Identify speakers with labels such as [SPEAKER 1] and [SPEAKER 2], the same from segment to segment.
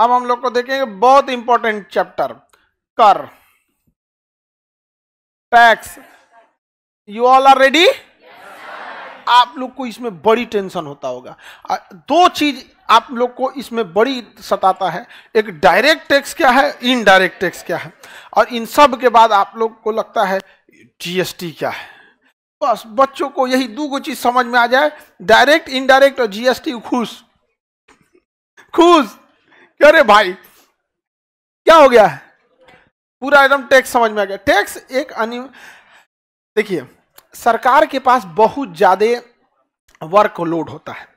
[SPEAKER 1] अब हम लोग को देखेंगे बहुत इंपॉर्टेंट चैप्टर कर tax you all are ready आप लोग को इसमें बड़ी टेंशन होता होगा दो चीज आप लोग को इसमें बड़ी सताता है एक डायरेक्ट टैक्स क्या है इनडायरेक्ट टैक्स क्या है और इन सब के बाद आप लोग को लगता है जीएसटी क्या है बस बच्चों को यही दो गो चीज समझ में आ जाए डायरेक्ट इनडायरेक्ट और जीएसटी खुश खुश अरे भाई क्या हो गया है पूरा एकदम टैक्स समझ में आ गया टैक्स एक अन्य देखिए सरकार के पास बहुत ज़्यादा वर्कलोड होता है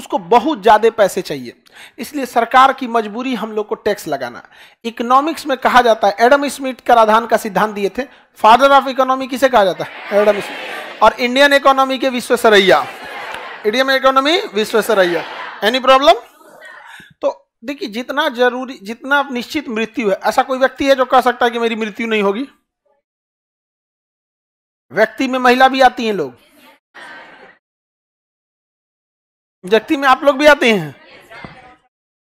[SPEAKER 1] उसको बहुत ज़्यादा पैसे चाहिए इसलिए सरकार की मजबूरी हम लोग को टैक्स लगाना इकोनॉमिक्स में कहा जाता है एडम स्मिथ कराधान का सिद्धांत दिए थे फादर ऑफ इकोनॉमी किसे कहा जाता है एडम स्मिथ और इंडियन इकोनॉमी के सरैया इंडियन इकोनॉमी सरैया एनी प्रॉब्लम देखिए जितना जरूरी जितना निश्चित मृत्यु है ऐसा कोई व्यक्ति है जो कह सकता है कि मेरी मृत्यु नहीं होगी व्यक्ति में महिला भी आती हैं लोग व्यक्ति में आप लोग भी आते हैं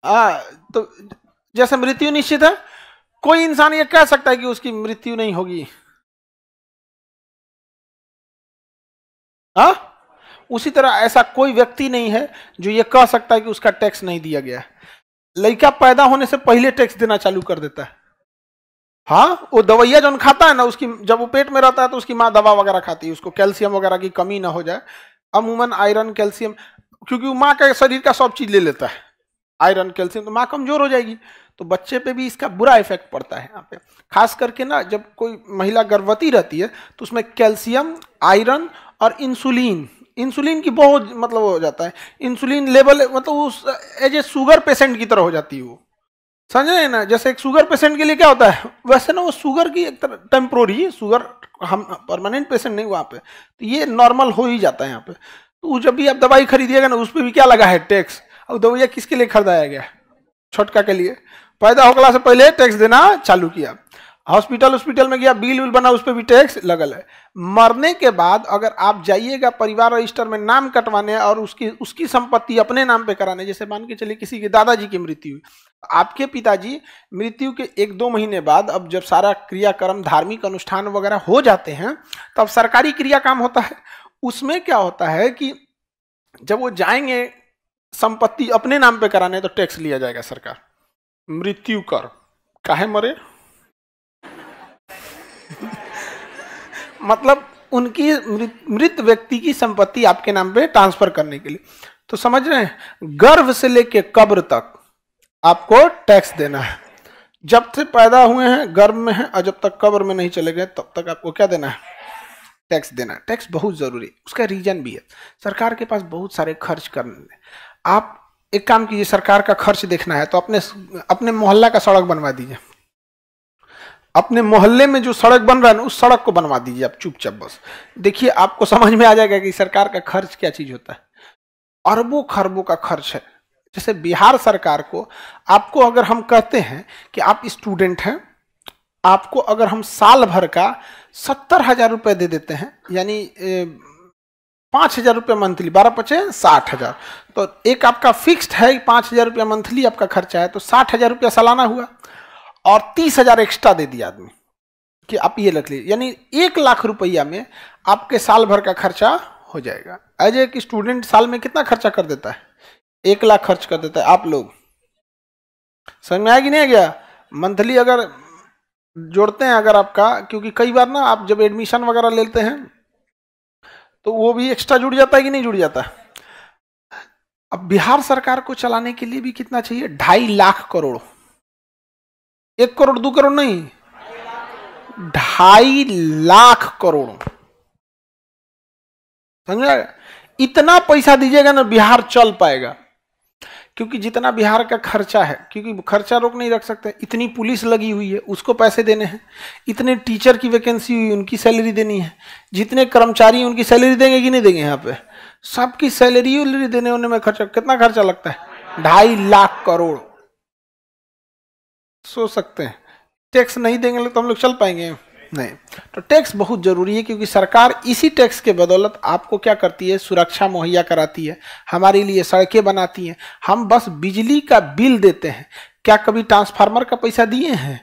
[SPEAKER 1] आ, तो जैसे मृत्यु निश्चित है कोई इंसान ये कह सकता है कि उसकी मृत्यु नहीं होगी हा? उसी तरह ऐसा कोई व्यक्ति नहीं है जो ये कह सकता है कि उसका टैक्स नहीं दिया गया लड़का पैदा होने से पहले टैक्स देना चालू कर देता है हाँ वो दवाइया जो खाता है ना उसकी जब वो पेट में रहता है तो उसकी माँ दवा वगैरह खाती है उसको कैल्शियम वगैरह की कमी ना हो जाए अमूमन आयरन कैल्शियम क्योंकि वो माँ का शरीर का सब चीज़ ले लेता है आयरन कैल्शियम तो माँ कमज़ोर हो जाएगी तो बच्चे पे भी इसका बुरा इफेक्ट पड़ता है यहाँ पे खास करके ना जब कोई महिला गर्भवती रहती है तो उसमें कैल्शियम आयरन और इंसुलिन इंसुलिन की बहुत मतलब हो जाता है इंसुलिन लेवल मतलब उस एज ए शुगर पेशेंट की तरह हो जाती है वो समझ रहे हैं ना जैसे एक शुगर पेशेंट के लिए क्या होता है वैसे ना वो शुगर की एक तरह टेम्प्रोरी शुगर हम परमानेंट पेशेंट नहीं वहाँ पे तो ये नॉर्मल हो ही जाता है यहाँ पे तो जब भी आप दवाई खरीदिएगा ना उस पर भी क्या लगा है टैक्स अब दवाइया किसके लिए खरीदाया गया छोटका के लिए पैदा होगला से पहले टैक्स देना चालू किया हॉस्पिटल हॉस्पिटल में गया बिल विल बना उस पर भी टैक्स लगल है मरने के बाद अगर आप जाइएगा परिवार रजिस्टर में नाम कटवाने और उसकी उसकी संपत्ति अपने नाम पे कराने जैसे मान के चलिए किसी के दादाजी की मृत्यु हुई आपके पिताजी मृत्यु के एक दो महीने बाद अब जब सारा क्रियाक्रम धार्मिक अनुष्ठान वगैरह हो जाते हैं तब सरकारी क्रिया काम होता है उसमें क्या होता है कि जब वो जाएंगे संपत्ति अपने नाम पे कराने तो टैक्स लिया जाएगा सरकार मृत्यु कर काहे मरे मतलब उनकी मृत व्यक्ति की संपत्ति आपके नाम पे ट्रांसफर करने के लिए तो समझ रहे हैं गर्भ से लेके कब्र तक आपको टैक्स देना है जब से पैदा हुए हैं गर्भ में हैं और जब तक कब्र में नहीं चले गए तब तक आपको क्या देना है टैक्स देना है टैक्स बहुत ज़रूरी है उसका रीजन भी है सरकार के पास बहुत सारे खर्च करने आप एक काम कीजिए सरकार का खर्च देखना है तो अपने अपने मोहल्ला का सड़क बनवा दीजिए अपने मोहल्ले में जो सड़क बन रहा है ना उस सड़क को बनवा दीजिए आप चुपचाप बस देखिए आपको समझ में आ जाएगा कि सरकार का खर्च क्या चीज होता है अरबों खरबों का खर्च है जैसे बिहार सरकार को आपको अगर हम कहते हैं कि आप स्टूडेंट हैं आपको अगर हम साल भर का सत्तर हजार रुपये दे देते हैं यानी पाँच हज़ार रुपये मंथली बारह पचे साठ हज़ार तो एक आपका फिक्स्ड है पाँच हज़ार रुपया मंथली आपका खर्चा है तो साठ हज़ार रुपया सालाना हुआ और तीस हजार एक्स्ट्रा दे दिया आदमी कि आप ये रख लीजिए यानी एक लाख रुपया में आपके साल भर का खर्चा हो जाएगा एज एक स्टूडेंट साल में कितना खर्चा कर देता है एक लाख खर्च कर देता है आप लोग समझ में आया कि नहीं आ गया मंथली अगर जोड़ते हैं अगर आपका क्योंकि कई बार ना आप जब एडमिशन वगैरह लेते हैं तो वो भी एक्स्ट्रा जुड़ जाता है कि नहीं जुड़ जाता है अब बिहार सरकार को चलाने के लिए भी कितना चाहिए ढाई लाख करोड़ एक करोड़ दो करोड़ नहीं ढाई लाख करोड़ समझा इतना पैसा दीजिएगा ना बिहार चल पाएगा क्योंकि जितना बिहार का खर्चा है क्योंकि खर्चा रोक नहीं रख सकते इतनी पुलिस लगी हुई है उसको पैसे देने हैं इतने टीचर की वैकेंसी हुई उनकी सैलरी देनी है जितने कर्मचारी उनकी सैलरी देंगे कि नहीं देंगे यहाँ पे सबकी सैलरी देने में खर्चा कितना खर्चा लगता है ढाई लाख करोड़ सो सकते हैं टैक्स नहीं देंगे तो हम लोग चल पाएंगे नहीं तो टैक्स बहुत ज़रूरी है क्योंकि सरकार इसी टैक्स के बदौलत आपको क्या करती है सुरक्षा मुहैया कराती है हमारे लिए सड़कें बनाती हैं हम बस बिजली का बिल देते हैं क्या कभी ट्रांसफार्मर का पैसा दिए हैं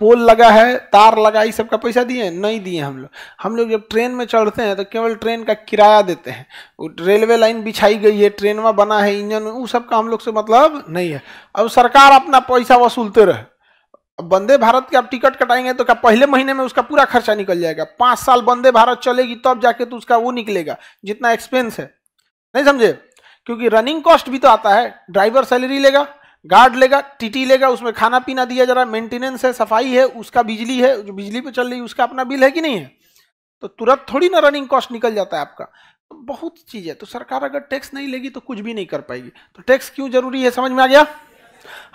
[SPEAKER 1] पोल लगा है तार लगा ये सब का पैसा दिए हैं नहीं दिए हम लोग हम लोग जब ट्रेन में चढ़ते हैं तो केवल ट्रेन का किराया देते हैं रेलवे लाइन बिछाई गई है ट्रेन में बना है इंजन उस सब का हम लोग से मतलब नहीं है अब सरकार अपना पैसा वसूलते रहे अब वंदे भारत के आप टिकट कटाएंगे तो क्या पहले महीने में उसका पूरा खर्चा निकल जाएगा पाँच साल वंदे भारत चलेगी तब तो जाके तो उसका वो निकलेगा जितना एक्सपेंस है नहीं समझे क्योंकि रनिंग कॉस्ट भी तो आता है ड्राइवर सैलरी लेगा गार्ड लेगा टीटी लेगा उसमें खाना पीना दिया जा रहा है मेंटेनेंस है सफाई है उसका बिजली है जो बिजली पे चल रही है उसका अपना बिल है कि नहीं है तो तुरंत थोड़ी ना रनिंग कॉस्ट निकल जाता है आपका तो बहुत चीज़ है तो सरकार अगर टैक्स नहीं लेगी तो कुछ भी नहीं कर पाएगी तो टैक्स क्यों जरूरी है समझ में आ गया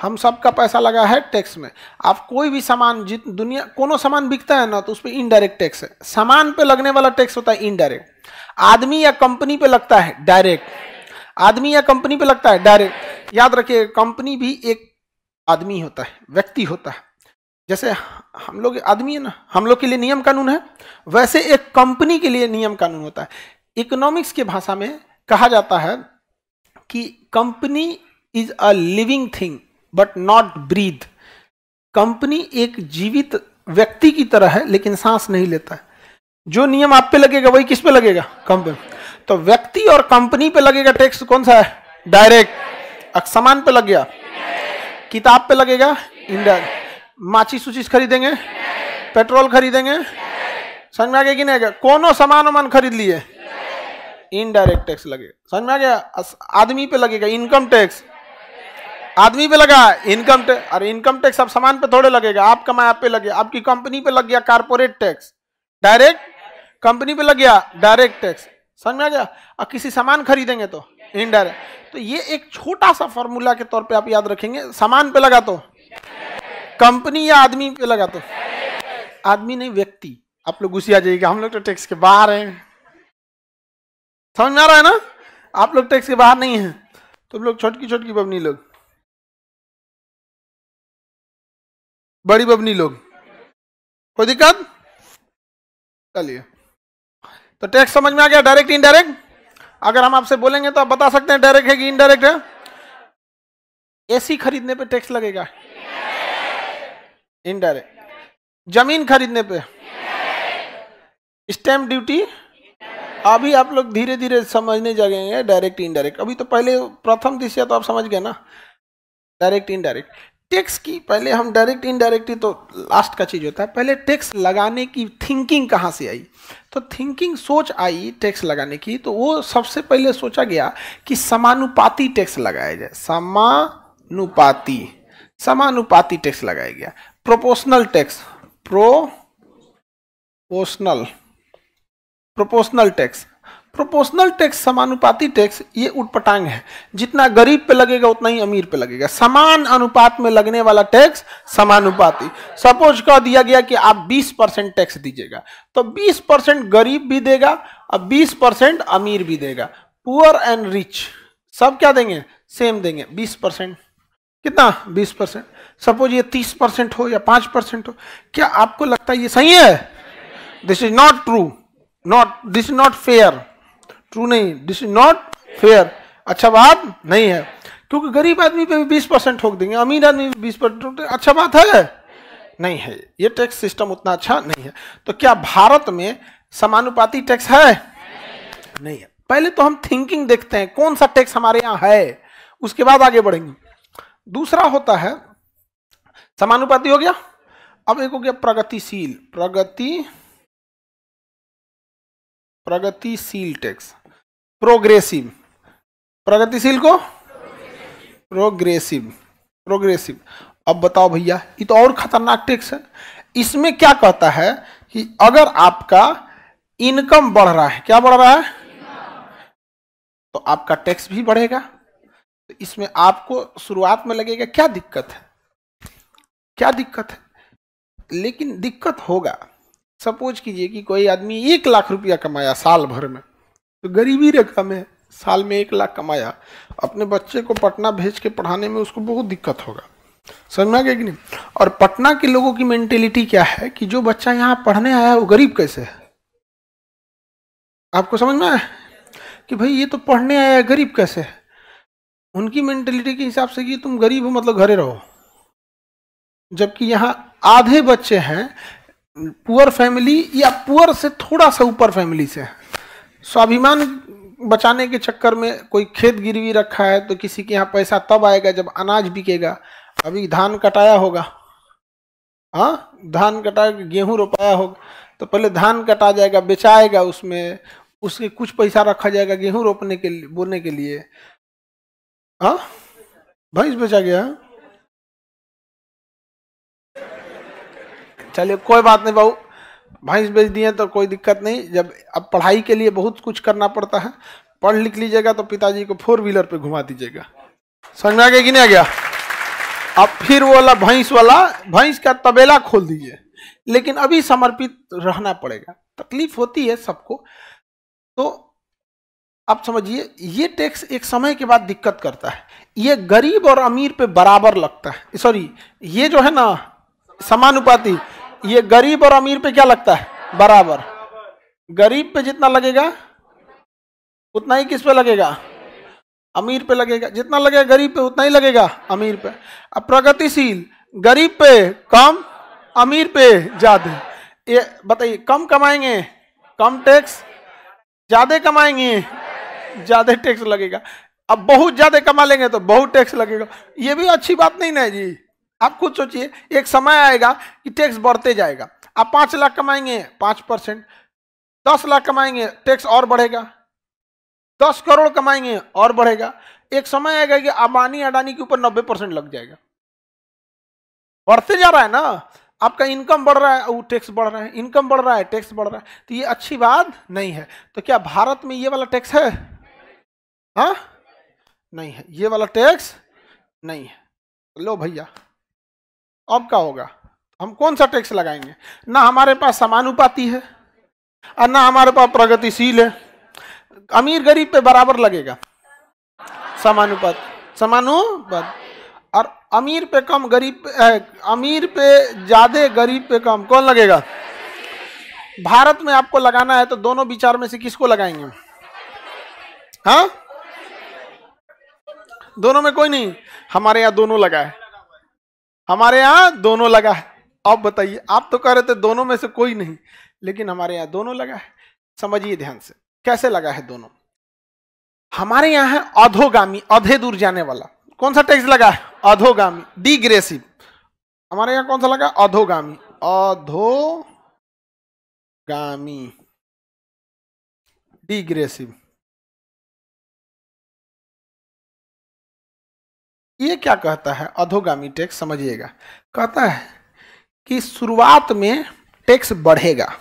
[SPEAKER 1] हम सबका पैसा लगा है टैक्स में आप कोई भी सामान जित दुनिया कोनो सामान बिकता है ना तो उस पर इनडायरेक्ट टैक्स है सामान पे लगने वाला टैक्स होता है इनडायरेक्ट आदमी या कंपनी पे लगता है डायरेक्ट आदमी या कंपनी पे लगता है डायरेक्ट याद रखिए कंपनी भी एक आदमी होता है व्यक्ति होता है जैसे हम लोग आदमी है ना हम लोग के लिए नियम कानून है वैसे एक कंपनी के लिए नियम कानून होता है इकोनॉमिक्स के भाषा में कहा जाता है कि company is a living thing but not breathe company एक जीवित व्यक्ति की तरह है लेकिन सांस नहीं लेता है जो नियम आप पे लगेगा वही किस पे लगेगा कंपनी तो व्यक्ति और कंपनी पे लगेगा टैक्स कौन सा है डायरेक्ट अक्समान पे लग गया किताब पे लगेगा इंडायरेक्ट माची सुचिस खरीदेंगे पेट्रोल खरीदेंगे समझ में आ गया कि नहीं कोनो सामान वामान खरीद लिए इनडायरेक्ट टैक्स लगेगा समझ में आ गया आदमी पे लगेगा इनकम टैक्स आदमी पे लगा इनकम टैक्स अरे इनकम टैक्स अब सामान पे थोड़े लगेगा आप कमाए आप पे लगे आपकी कंपनी पे लग गया कारपोरेट टैक्स डायरेक्ट कंपनी पे लग गया डायरेक्ट टैक्स समझ में आ गया और किसी सामान खरीदेंगे तो इनडायरेक्ट तो ये एक छोटा सा फॉर्मूला के तौर पे आप याद रखेंगे सामान पे लगा तो कंपनी या आदमी पे लगा तो आदमी नहीं व्यक्ति आप लोग घुसिया आ जाइएगा हम लोग तो टैक्स के बाहर हैं समझ में आ रहा है ना आप लोग टैक्स के बाहर नहीं हैं तुम लोग छोटकी छोटकी बबनी लोग बड़ी बबनी लोग कोई दिक्कत चलिए तो टैक्स समझ में आ गया डायरेक्ट इनडायरेक्ट अगर हम आपसे बोलेंगे तो आप बता सकते हैं डायरेक्ट है कि इनडायरेक्ट है एसी खरीदने पे टैक्स लगेगा इनडायरेक्ट जमीन खरीदने पे स्टैम्प ड्यूटी अभी आप लोग धीरे धीरे समझने जाएंगे डायरेक्ट इनडायरेक्ट अभी तो पहले प्रथम दिशा तो आप समझ गए ना डायरेक्ट इनडायरेक्ट टैक्स की पहले हम डायरेक्ट इनडायरेक्टली तो लास्ट का चीज़ होता है पहले टैक्स लगाने की थिंकिंग कहाँ से आई तो थिंकिंग सोच आई टैक्स लगाने की तो वो सबसे पहले सोचा गया कि समानुपाती टैक्स लगाया जाए समानुपाती समानुपाती टैक्स लगाया गया proportional tax proportional proportional tax proportional tax समानुपाती टैक्स ये उटपटांग है जितना गरीब पे लगेगा उतना ही अमीर पे लगेगा समान अनुपात में लगने वाला टैक्स समानुपाती सपोज कह दिया गया कि आप 20 परसेंट टैक्स दीजिएगा तो 20 परसेंट गरीब भी देगा और 20 परसेंट अमीर भी देगा पुअर एंड रिच सब क्या देंगे सेम देंगे बीस परसेंट कितना बीस परसेंट सपोज ये तीस परसेंट हो या पांच परसेंट हो क्या आपको लगता है ये सही है this is not true not this is not fair true नहीं दिस इज नॉट फेयर अच्छा बात नहीं है क्योंकि गरीब आदमी पे भी बीस परसेंट ठोक देंगे अमीर आदमी भी बीस परसेंट अच्छा बात है नहीं है ये टैक्स सिस्टम उतना अच्छा नहीं है तो क्या भारत में समानुपाती टैक्स है नहीं है पहले तो हम थिंकिंग देखते हैं कौन सा टैक्स हमारे यहाँ है उसके बाद आगे बढ़ेंगे दूसरा होता है समानुपाती हो गया अब एक हो गया प्रगतिशील प्रगति प्रगतिशील टैक्स प्रोग्रेसिव प्रगतिशील को प्रोग्रेसिव प्रोग्रेसिव अब बताओ भैया ये तो और खतरनाक टैक्स है इसमें क्या कहता है कि अगर आपका इनकम बढ़ रहा है क्या बढ़ रहा है तो आपका टैक्स भी बढ़ेगा तो इसमें आपको शुरुआत में लगेगा क्या दिक्कत है क्या दिक्कत है लेकिन दिक्कत होगा सपोज कीजिए कि कोई आदमी एक लाख रुपया कमाया साल भर में तो गरीबी रेखा में साल में एक लाख कमाया अपने बच्चे को पटना भेज के पढ़ाने में उसको बहुत दिक्कत होगा समझ में कि नहीं और पटना के लोगों की मेंटेलिटी क्या है कि जो बच्चा यहाँ पढ़ने आया है वो गरीब कैसे है आपको समझ में आया कि भाई ये तो पढ़ने आया है गरीब कैसे है उनकी मेंटेलिटी के हिसाब से कि तुम गरीब हो मतलब घरे रहो जबकि यहाँ आधे बच्चे हैं पुअर फैमिली या पुअर से थोड़ा सा ऊपर फैमिली से हैं स्वाभिमान बचाने के चक्कर में कोई खेत गिरवी रखा है तो किसी के यहाँ पैसा तब आएगा जब अनाज बिकेगा अभी धान कटाया होगा हाँ धान कटा गेहूँ रोपाया होगा तो पहले धान कटा जाएगा बेचाएगा उसमें उसके कुछ पैसा रखा जाएगा गेहूँ रोपने के लिए बोने के लिए हाँ भैंस बेचा गया चलिए कोई बात नहीं बाबू भैंस बेच दिए तो कोई दिक्कत नहीं जब अब पढ़ाई के लिए बहुत कुछ करना पड़ता है पढ़ लिख लीजिएगा तो पिताजी को फोर व्हीलर पे घुमा दीजिएगा समझ में आ गया कि नहीं आ गया अब फिर वो वाला भैंस वाला भैंस का तबेला खोल दीजिए लेकिन अभी समर्पित रहना पड़ेगा तकलीफ होती है सबको तो आप समझिए ये टैक्स एक समय के बाद दिक्कत करता है ये गरीब और अमीर पे बराबर लगता है सॉरी ये जो है ना समानुपाती ये गरीब और अमीर पे क्या लगता है बराबर गरीब पे जितना लगेगा उतना ही किस पे लगेगा अमीर पे लगेगा जितना लगेगा गरीब पे उतना ही लगेगा अमीर पे अब प्रगतिशील गरीब पे कम अमीर पे ज्यादा ये बताइए कम कमाएंगे कम टैक्स ज्यादा कमाएंगे ज्यादा टैक्स लगेगा अब बहुत ज्यादा कमा लेंगे तो बहुत टैक्स लगेगा ये भी अच्छी बात नहीं ना जी आप खुद सोचिए एक समय आएगा कि टैक्स बढ़ते जाएगा आप पाँच लाख कमाएंगे पाँच परसेंट दस लाख कमाएंगे टैक्स और बढ़ेगा दस करोड़ कमाएंगे और बढ़ेगा एक समय आएगा कि अम्बानी अडानी के ऊपर नब्बे परसेंट लग जाएगा बढ़ते जा रहा है ना आपका इनकम बढ़ रहा है वो टैक्स बढ़ रहा है इनकम बढ़ रहा है टैक्स बढ़ रहा है तो ये अच्छी बात नहीं है तो क्या भारत में ये वाला टैक्स है हाँ नहीं है ये वाला टैक्स नहीं है लो भैया अब का होगा हम कौन सा टैक्स लगाएंगे ना हमारे पास समानुपाति है और ना हमारे पास प्रगतिशील है अमीर गरीब पे बराबर लगेगा समानुपात समानुपात और अमीर पे कम गरीब पे, अमीर पे ज्यादा गरीब पे कम कौन लगेगा भारत में आपको लगाना है तो दोनों विचार में से किसको लगाएंगे हाँ दोनों में कोई नहीं हमारे यहाँ दोनों लगा है हमारे यहाँ दोनों लगा है अब बताइए आप तो कह रहे थे दोनों में से कोई नहीं लेकिन हमारे यहाँ दोनों लगा है समझिए ध्यान से कैसे लगा है दोनों हमारे यहाँ है अधोगामी अधे दूर जाने वाला कौन सा टैक्स लगा है अधोगामी डिग्रेसिव हमारे यहाँ कौन सा लगा अधोगामी अधोगामी डिग्रेसिव ये क्या कहता है अधोगामी टैक्स समझिएगा कहता है कि शुरुआत में टैक्स बढ़ेगा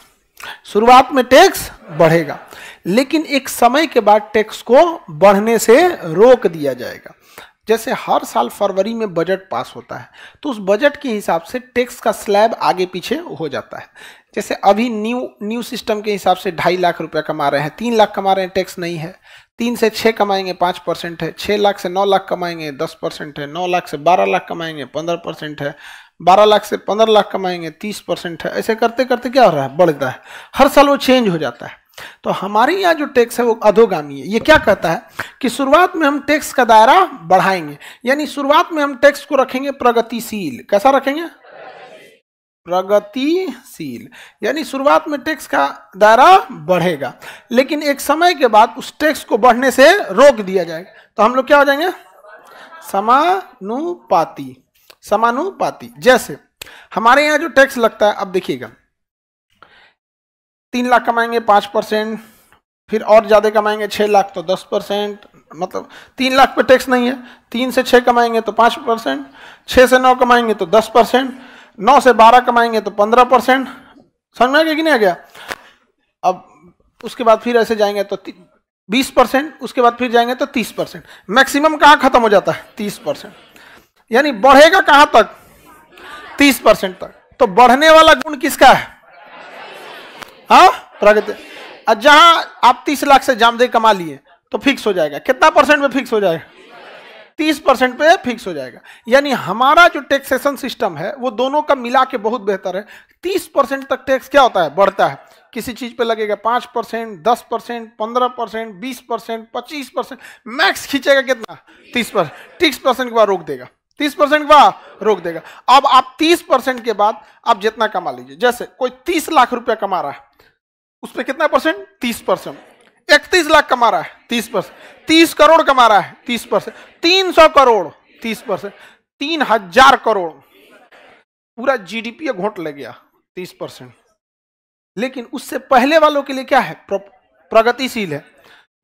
[SPEAKER 1] शुरुआत में टैक्स बढ़ेगा लेकिन एक समय के बाद टैक्स को बढ़ने से रोक दिया जाएगा जैसे हर साल फरवरी में बजट पास होता है तो उस बजट के हिसाब से टैक्स का स्लैब आगे पीछे हो जाता है जैसे अभी न्यू न्यू सिस्टम के हिसाब से ढाई लाख रुपया कमा रहे हैं तीन लाख कमा रहे हैं टैक्स नहीं है तीन से छः कमाएंगे पाँच परसेंट है छः लाख से नौ लाख कमाएंगे दस परसेंट है नौ लाख से बारह लाख कमाएंगे पंद्रह परसेंट है बारह लाख से पंद्रह लाख कमाएंगे तीस परसेंट है ऐसे करते करते क्या हो रहा है बढ़ता है हर साल वो चेंज हो जाता है तो हमारे यहाँ जो टैक्स है वो अधोगामी है ये क्या कहता है कि शुरुआत में हम टैक्स का दायरा बढ़ाएंगे यानी शुरुआत में हम टैक्स को रखेंगे प्रगतिशील कैसा रखेंगे प्रगतिशील यानी शुरुआत में टैक्स का दायरा बढ़ेगा लेकिन एक समय के बाद उस टैक्स को बढ़ने से रोक दिया जाएगा तो हम लोग क्या हो जाएंगे समानुपाती समानुपाती जैसे हमारे यहाँ जो टैक्स लगता है अब देखिएगा तीन लाख कमाएंगे पाँच परसेंट फिर और ज़्यादा कमाएंगे छः लाख तो दस परसेंट मतलब तीन लाख पे टैक्स नहीं है तीन से छः कमाएंगे तो पाँच परसेंट छः से नौ कमाएंगे तो दस परसेंट नौ से बारह कमाएंगे तो पंद्रह परसेंट समझ में आ गया कि नहीं आ गया अब उसके बाद फिर ऐसे जाएंगे तो बीस परसेंट उसके बाद फिर जाएंगे तो तीस परसेंट मैक्सिमम कहाँ खत्म हो जाता है तीस परसेंट यानी बढ़ेगा कहाँ तक तीस परसेंट तक तो बढ़ने वाला गुण किसका है हाँ प्रगति जहां आप तीस लाख से जामदे कमा लिए तो फिक्स हो जाएगा कितना परसेंट में फिक्स हो जाएगा तीस परसेंट पे फिक्स हो जाएगा यानी हमारा जो टैक्सेशन सिस्टम है वो दोनों का मिला के बहुत बेहतर है तीस परसेंट तक टैक्स क्या होता है बढ़ता है किसी चीज़ पे लगेगा पाँच परसेंट दस परसेंट पंद्रह परसेंट बीस परसेंट पच्चीस परसेंट मैक्स खींचेगा कितना तीस परसेंट तीस परसेंट के बाद रोक देगा तीस परसेंट के बाद रोक देगा अब आप तीस परसेंट के बाद आप जितना कमा लीजिए जैसे कोई तीस लाख रुपया कमा रहा है उस पर कितना परसेंट तीस परसेंट इकतीस लाख कमा रहा है तीस परसेंट तीस करोड़ कमा रहा है तीस परसेंट तीन सौ करोड़ तीस परसेंट तीन हजार करोड़ पूरा जीडीपी घोट ले गया तीस परसेंट लेकिन उससे पहले वालों के लिए क्या है प्रगतिशील है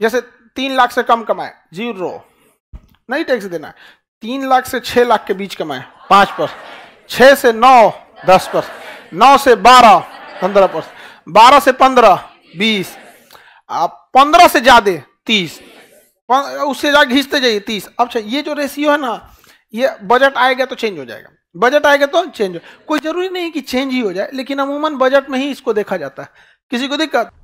[SPEAKER 1] जैसे तीन लाख से कम कमाए जीरो नहीं टैक्स देना है तीन लाख से छह लाख के बीच कमाए पांच परसेंट छह से नौ दस परसेंट नौ से बारह पंद्रह परसेंट बारह से पंद्रह बीस आप पंद्रह से ज्यादा तीस उससे ज्यादा घिसते जाइए तीस अब अच्छा, ये जो रेशियो है ना ये बजट आएगा तो चेंज हो जाएगा बजट आएगा तो चेंज हो कोई जरूरी नहीं कि चेंज ही हो जाए लेकिन अमूमन बजट में ही इसको देखा जाता है किसी को दिक्कत